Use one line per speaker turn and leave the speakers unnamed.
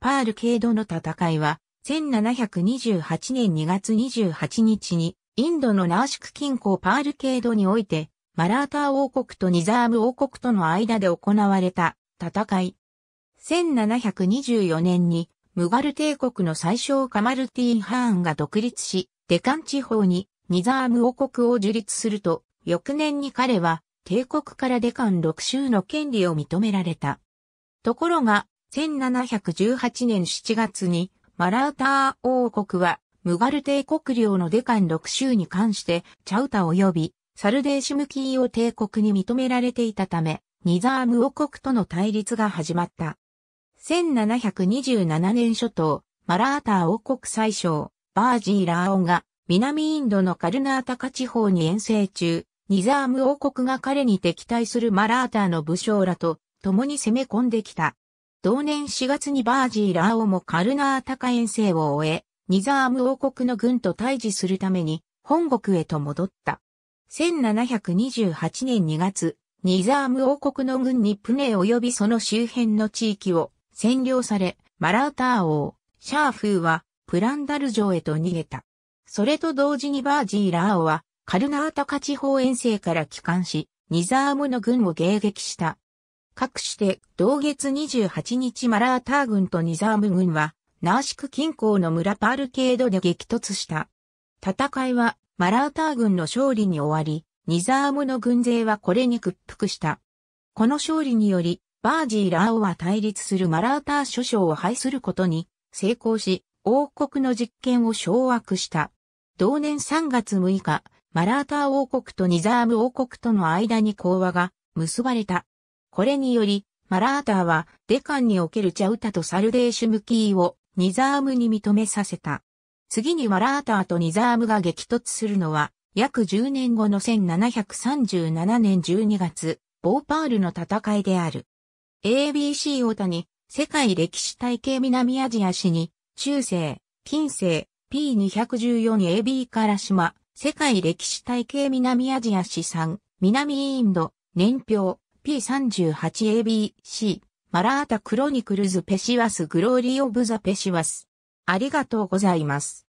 パールケードの戦いは、1728年2月28日に、インドのナーシク近郊パールケードにおいて、マラーター王国とニザーム王国との間で行われた戦い。1724年に、ムガル帝国の最小カマルティーン・ハーンが独立し、デカン地方にニザーム王国を樹立すると、翌年に彼は帝国からデカン6州の権利を認められた。ところが、1718年7月にマラーター王国はムガル帝国領のデカン6州に関してチャウタ及びサルデーシムキーを帝国に認められていたためニザーム王国との対立が始まった。1727年初頭、マラーター王国最小、バージーラーオンが南インドのカルナータカ地方に遠征中、ニザーム王国が彼に敵対するマラーターの武将らと共に攻め込んできた。同年4月にバージーラーオもカルナータカ遠征を終え、ニザーム王国の軍と対峙するために本国へと戻った。1728年2月、ニザーム王国の軍にプネ及びその周辺の地域を占領され、マラーター王、シャーフーはプランダル城へと逃げた。それと同時にバージーラーオはカルナータカ地方遠征から帰還し、ニザームの軍を迎撃した。各して同月28日マラーター軍とニザーム軍は、ナーシク近郊の村パールケードで激突した。戦いはマラーター軍の勝利に終わり、ニザームの軍勢はこれに屈服した。この勝利により、バージー・ラーオは対立するマラーター諸将を廃することに成功し、王国の実権を掌握した。同年3月6日、マラーター王国とニザーム王国との間に講和が結ばれた。これにより、マラーターは、デカンにおけるチャウタとサルデーシュムキーを、ニザームに認めさせた。次にマラーターとニザームが激突するのは、約10年後の1737年12月、ボーパールの戦いである。ABC 大谷、世界歴史体系南アジア史に、中世、近世、P214AB から島、世界歴史体系南アジア史産、南インド、年表、P38ABC マラータクロニクルズペシワスグローリーオブザペシワス。ありがとうございます。